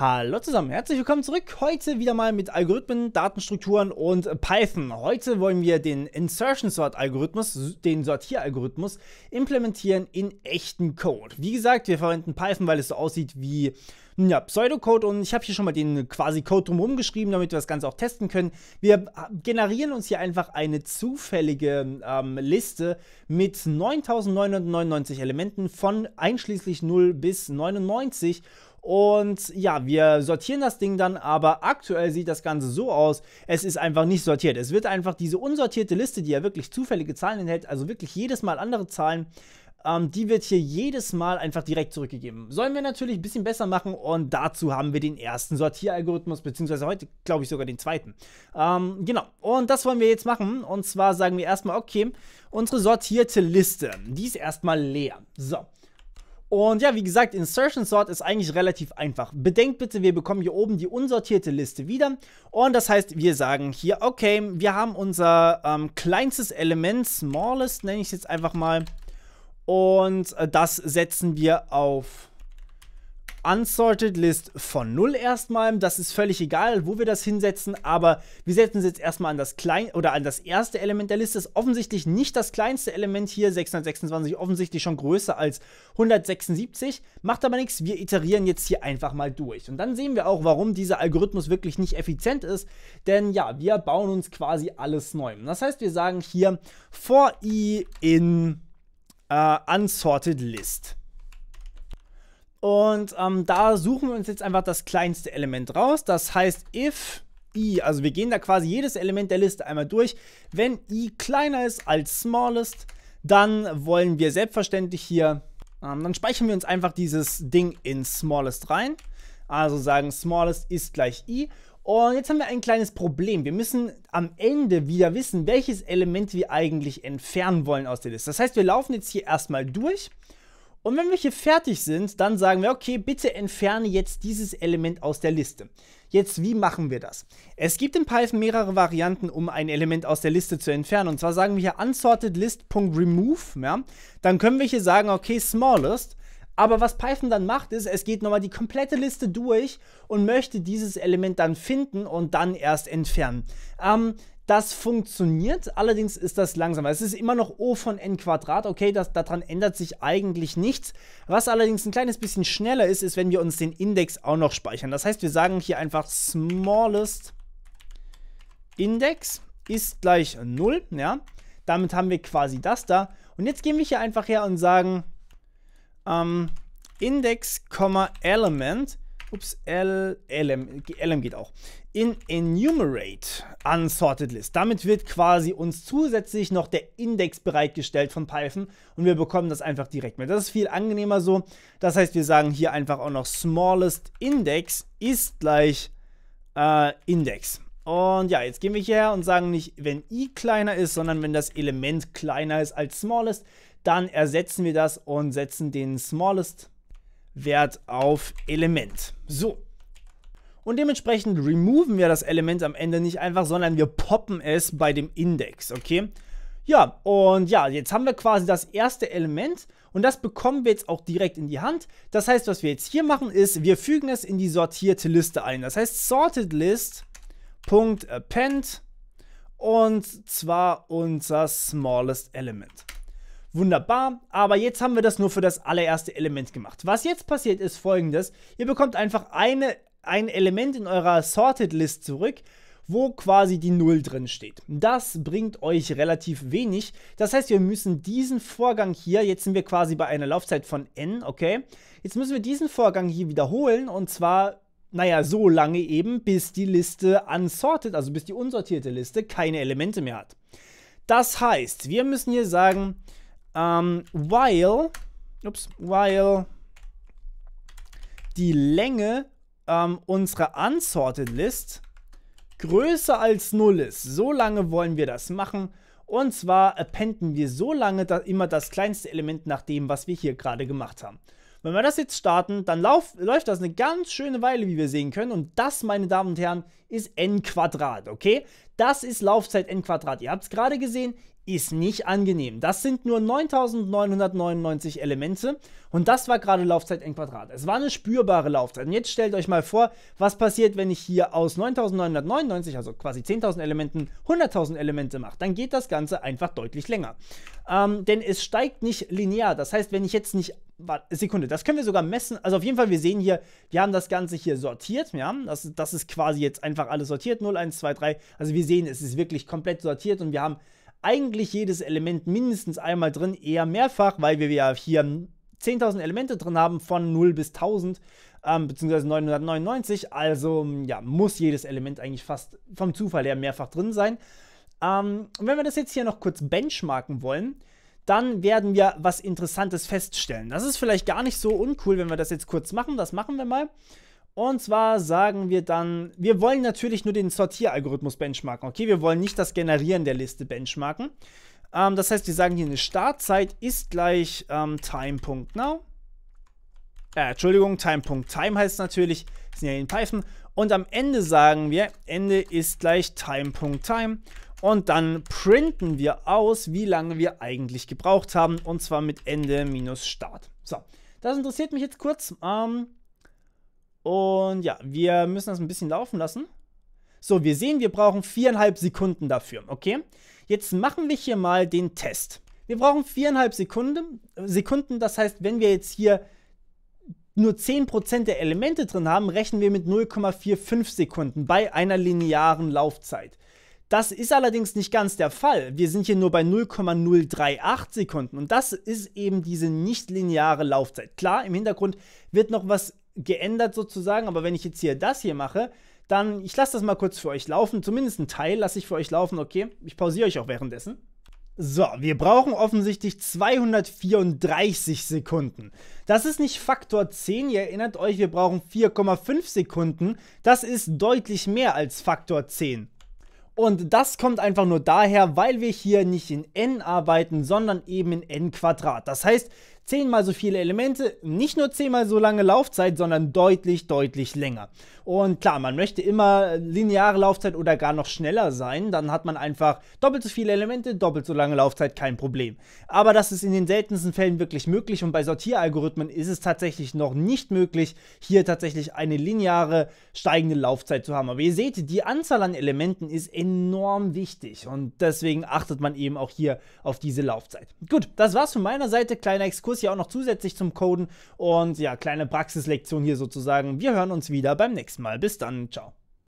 Hallo zusammen, herzlich willkommen zurück. Heute wieder mal mit Algorithmen, Datenstrukturen und Python. Heute wollen wir den Insertion Sort Algorithmus, den Sortieralgorithmus, implementieren in echten Code. Wie gesagt, wir verwenden Python, weil es so aussieht wie hm, ja, Pseudocode und ich habe hier schon mal den quasi Code drumherum geschrieben, damit wir das Ganze auch testen können. Wir generieren uns hier einfach eine zufällige ähm, Liste mit 9.999 Elementen von einschließlich 0 bis 99 und ja, wir sortieren das Ding dann, aber aktuell sieht das Ganze so aus, es ist einfach nicht sortiert. Es wird einfach diese unsortierte Liste, die ja wirklich zufällige Zahlen enthält, also wirklich jedes Mal andere Zahlen, ähm, die wird hier jedes Mal einfach direkt zurückgegeben. Sollen wir natürlich ein bisschen besser machen und dazu haben wir den ersten Sortieralgorithmus, beziehungsweise heute glaube ich sogar den zweiten. Ähm, genau, und das wollen wir jetzt machen. Und zwar sagen wir erstmal, okay, unsere sortierte Liste, die ist erstmal leer. So, und ja, wie gesagt, Insertion Sort ist eigentlich relativ einfach. Bedenkt bitte, wir bekommen hier oben die unsortierte Liste wieder. Und das heißt, wir sagen hier, okay, wir haben unser ähm, kleinstes Element, smallest nenne ich es jetzt einfach mal. Und äh, das setzen wir auf Unsorted List von null erstmal. Das ist völlig egal, wo wir das hinsetzen, aber wir setzen es jetzt erstmal an das klein oder an das erste Element der Liste. Ist offensichtlich nicht das kleinste Element hier, 626, offensichtlich schon größer als 176. Macht aber nichts, wir iterieren jetzt hier einfach mal durch. Und dann sehen wir auch, warum dieser Algorithmus wirklich nicht effizient ist, denn ja, wir bauen uns quasi alles neu. Das heißt, wir sagen hier for i in Uh, unsorted List. Und ähm, da suchen wir uns jetzt einfach das kleinste Element raus. Das heißt, if i, also wir gehen da quasi jedes Element der Liste einmal durch. Wenn i kleiner ist als smallest, dann wollen wir selbstverständlich hier, ähm, dann speichern wir uns einfach dieses Ding in smallest rein. Also sagen smallest ist gleich i. Und jetzt haben wir ein kleines Problem. Wir müssen am Ende wieder wissen, welches Element wir eigentlich entfernen wollen aus der Liste. Das heißt, wir laufen jetzt hier erstmal durch und wenn wir hier fertig sind, dann sagen wir, okay, bitte entferne jetzt dieses Element aus der Liste. Jetzt, wie machen wir das? Es gibt in Python mehrere Varianten, um ein Element aus der Liste zu entfernen. Und zwar sagen wir hier unsortedList.remove, ja? Dann können wir hier sagen, okay, smallest. Aber was Python dann macht, ist, es geht nochmal die komplette Liste durch und möchte dieses Element dann finden und dann erst entfernen. Ähm, das funktioniert, allerdings ist das langsam. Es ist immer noch O von n Quadrat, okay, das, daran ändert sich eigentlich nichts. Was allerdings ein kleines bisschen schneller ist, ist, wenn wir uns den Index auch noch speichern. Das heißt, wir sagen hier einfach smallest Index ist gleich 0, ja. Damit haben wir quasi das da. Und jetzt gehen wir hier einfach her und sagen ähm, Index, Element ups, L, LM, LM geht auch, in Enumerate Unsorted List. Damit wird quasi uns zusätzlich noch der Index bereitgestellt von Python und wir bekommen das einfach direkt mit. Das ist viel angenehmer so. Das heißt, wir sagen hier einfach auch noch Smallest Index ist gleich äh, Index. Und ja, jetzt gehen wir hierher und sagen nicht, wenn i kleiner ist, sondern wenn das Element kleiner ist als smallest, dann ersetzen wir das und setzen den smallest Index. Wert auf Element. So. Und dementsprechend removen wir das Element am Ende nicht einfach, sondern wir poppen es bei dem Index, okay? Ja, und ja, jetzt haben wir quasi das erste Element und das bekommen wir jetzt auch direkt in die Hand. Das heißt, was wir jetzt hier machen, ist, wir fügen es in die sortierte Liste ein. Das heißt, sorted list.append äh, und zwar unser smallest element. Wunderbar, aber jetzt haben wir das nur für das allererste Element gemacht. Was jetzt passiert ist folgendes, ihr bekommt einfach eine, ein Element in eurer Sorted List zurück, wo quasi die 0 drin steht. Das bringt euch relativ wenig. Das heißt, wir müssen diesen Vorgang hier, jetzt sind wir quasi bei einer Laufzeit von n, okay? Jetzt müssen wir diesen Vorgang hier wiederholen und zwar, naja, so lange eben, bis die Liste unsorted, also bis die unsortierte Liste keine Elemente mehr hat. Das heißt, wir müssen hier sagen, ähm, while, ups, while die Länge ähm, unserer Unsorted List größer als 0 ist. So lange wollen wir das machen. Und zwar appenden wir so lange da immer das kleinste Element nach dem, was wir hier gerade gemacht haben. Wenn wir das jetzt starten, dann lauf, läuft das eine ganz schöne Weile, wie wir sehen können. Und das, meine Damen und Herren, ist n Quadrat, okay? Das ist Laufzeit n Quadrat. Ihr habt es gerade gesehen, ist nicht angenehm. Das sind nur 9999 Elemente und das war gerade Laufzeit n Quadrat. Es war eine spürbare Laufzeit. Und jetzt stellt euch mal vor, was passiert, wenn ich hier aus 9999, also quasi 10.000 Elementen, 100.000 Elemente mache. Dann geht das Ganze einfach deutlich länger. Ähm, denn es steigt nicht linear. Das heißt, wenn ich jetzt nicht Sekunde, das können wir sogar messen. Also auf jeden Fall, wir sehen hier, wir haben das Ganze hier sortiert. Ja? Das, das ist quasi jetzt einfach alles sortiert. 0, 1, 2, 3. Also wir sehen, es ist wirklich komplett sortiert und wir haben eigentlich jedes Element mindestens einmal drin, eher mehrfach, weil wir ja hier 10.000 Elemente drin haben von 0 bis 1000 ähm, beziehungsweise 999. Also ähm, ja, muss jedes Element eigentlich fast vom Zufall her mehrfach drin sein. Ähm, und wenn wir das jetzt hier noch kurz benchmarken wollen, dann werden wir was Interessantes feststellen. Das ist vielleicht gar nicht so uncool, wenn wir das jetzt kurz machen. Das machen wir mal. Und zwar sagen wir dann, wir wollen natürlich nur den Sortieralgorithmus benchmarken. Okay, wir wollen nicht das Generieren der Liste benchmarken. Ähm, das heißt, wir sagen hier eine Startzeit ist gleich ähm, time.now. Äh, Entschuldigung, time.time heißt natürlich, sind ja in Python. Und am Ende sagen wir, Ende ist gleich time.time. Und dann printen wir aus, wie lange wir eigentlich gebraucht haben. Und zwar mit Ende minus Start. So, das interessiert mich jetzt kurz. Ähm, und ja, wir müssen das ein bisschen laufen lassen. So, wir sehen, wir brauchen viereinhalb Sekunden dafür, okay? Jetzt machen wir hier mal den Test. Wir brauchen viereinhalb Sekunden, Sekunden, das heißt, wenn wir jetzt hier nur 10% der Elemente drin haben, rechnen wir mit 0,45 Sekunden bei einer linearen Laufzeit. Das ist allerdings nicht ganz der Fall. Wir sind hier nur bei 0,038 Sekunden und das ist eben diese nicht lineare Laufzeit. Klar, im Hintergrund wird noch was geändert sozusagen, aber wenn ich jetzt hier das hier mache, dann, ich lasse das mal kurz für euch laufen, zumindest ein Teil lasse ich für euch laufen, okay? Ich pausiere euch auch währenddessen. So, wir brauchen offensichtlich 234 Sekunden. Das ist nicht Faktor 10, ihr erinnert euch, wir brauchen 4,5 Sekunden. Das ist deutlich mehr als Faktor 10. Und das kommt einfach nur daher, weil wir hier nicht in n arbeiten, sondern eben in n Quadrat. Das heißt, zehnmal so viele Elemente, nicht nur zehnmal so lange Laufzeit, sondern deutlich, deutlich länger. Und klar, man möchte immer lineare Laufzeit oder gar noch schneller sein, dann hat man einfach doppelt so viele Elemente, doppelt so lange Laufzeit, kein Problem. Aber das ist in den seltensten Fällen wirklich möglich und bei Sortieralgorithmen ist es tatsächlich noch nicht möglich, hier tatsächlich eine lineare steigende Laufzeit zu haben. Aber ihr seht, die Anzahl an Elementen ist enorm wichtig und deswegen achtet man eben auch hier auf diese Laufzeit. Gut, das war's von meiner Seite, kleiner Exkurs Videos hier auch noch zusätzlich zum Coden. Und ja, kleine Praxislektion hier sozusagen. Wir hören uns wieder beim nächsten Mal. Bis dann. Ciao.